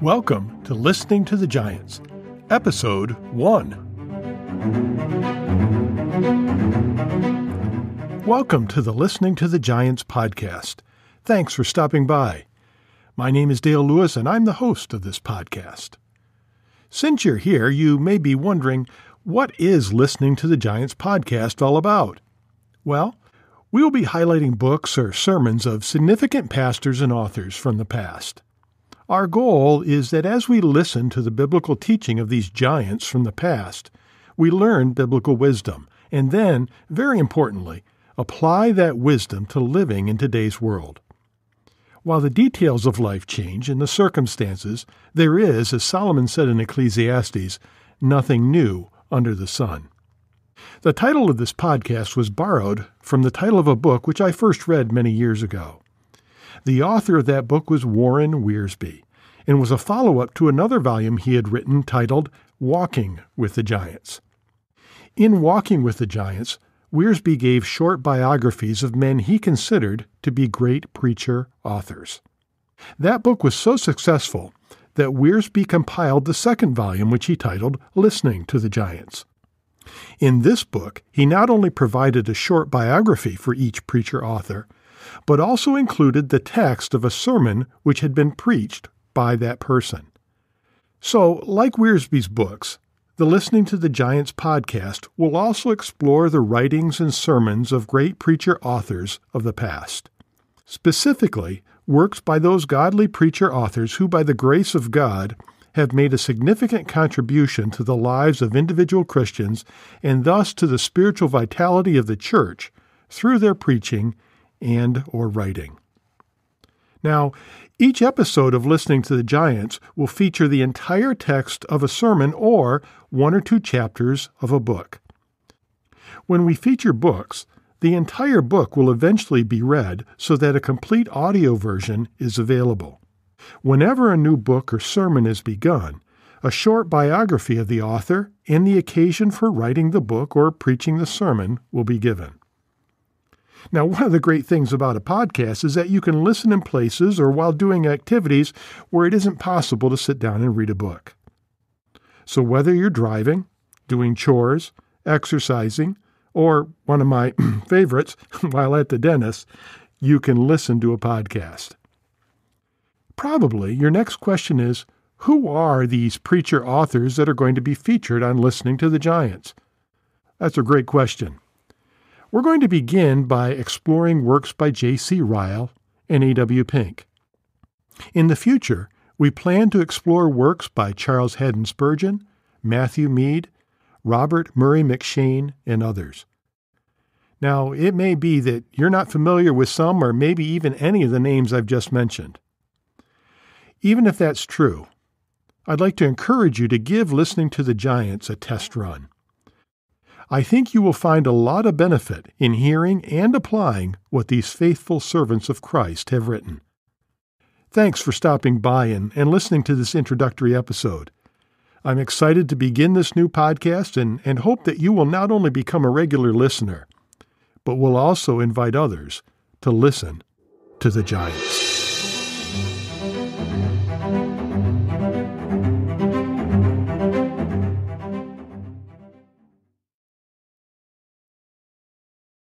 Welcome to Listening to the Giants, Episode 1. Welcome to the Listening to the Giants podcast. Thanks for stopping by. My name is Dale Lewis, and I'm the host of this podcast. Since you're here, you may be wondering what is Listening to the Giants podcast all about? Well, we will be highlighting books or sermons of significant pastors and authors from the past. Our goal is that as we listen to the biblical teaching of these giants from the past, we learn biblical wisdom, and then, very importantly, apply that wisdom to living in today's world. While the details of life change and the circumstances, there is, as Solomon said in Ecclesiastes, nothing new under the sun. The title of this podcast was borrowed from the title of a book which I first read many years ago. The author of that book was Warren Wearsby and was a follow up to another volume he had written titled Walking with the Giants. In Walking with the Giants, Wearsby gave short biographies of men he considered to be great preacher authors. That book was so successful that Wearsby compiled the second volume, which he titled Listening to the Giants. In this book, he not only provided a short biography for each preacher author, but also included the text of a sermon which had been preached by that person. So, like Wearsby's books, the Listening to the Giants podcast will also explore the writings and sermons of great preacher authors of the past. Specifically, works by those godly preacher authors who, by the grace of God, have made a significant contribution to the lives of individual Christians and thus to the spiritual vitality of the church through their preaching and or writing. Now, each episode of Listening to the Giants will feature the entire text of a sermon or one or two chapters of a book. When we feature books, the entire book will eventually be read so that a complete audio version is available. Whenever a new book or sermon is begun, a short biography of the author and the occasion for writing the book or preaching the sermon will be given. Now, one of the great things about a podcast is that you can listen in places or while doing activities where it isn't possible to sit down and read a book. So, whether you're driving, doing chores, exercising, or one of my favorites, while at the dentist, you can listen to a podcast. Probably your next question is Who are these preacher authors that are going to be featured on Listening to the Giants? That's a great question. We're going to begin by exploring works by J.C. Ryle and A.W. Pink. In the future, we plan to explore works by Charles Haddon Spurgeon, Matthew Mead, Robert Murray McShane, and others. Now, it may be that you're not familiar with some or maybe even any of the names I've just mentioned. Even if that's true, I'd like to encourage you to give Listening to the Giants a test run. I think you will find a lot of benefit in hearing and applying what these faithful servants of Christ have written. Thanks for stopping by and, and listening to this introductory episode. I'm excited to begin this new podcast and, and hope that you will not only become a regular listener, but will also invite others to listen to the Giants.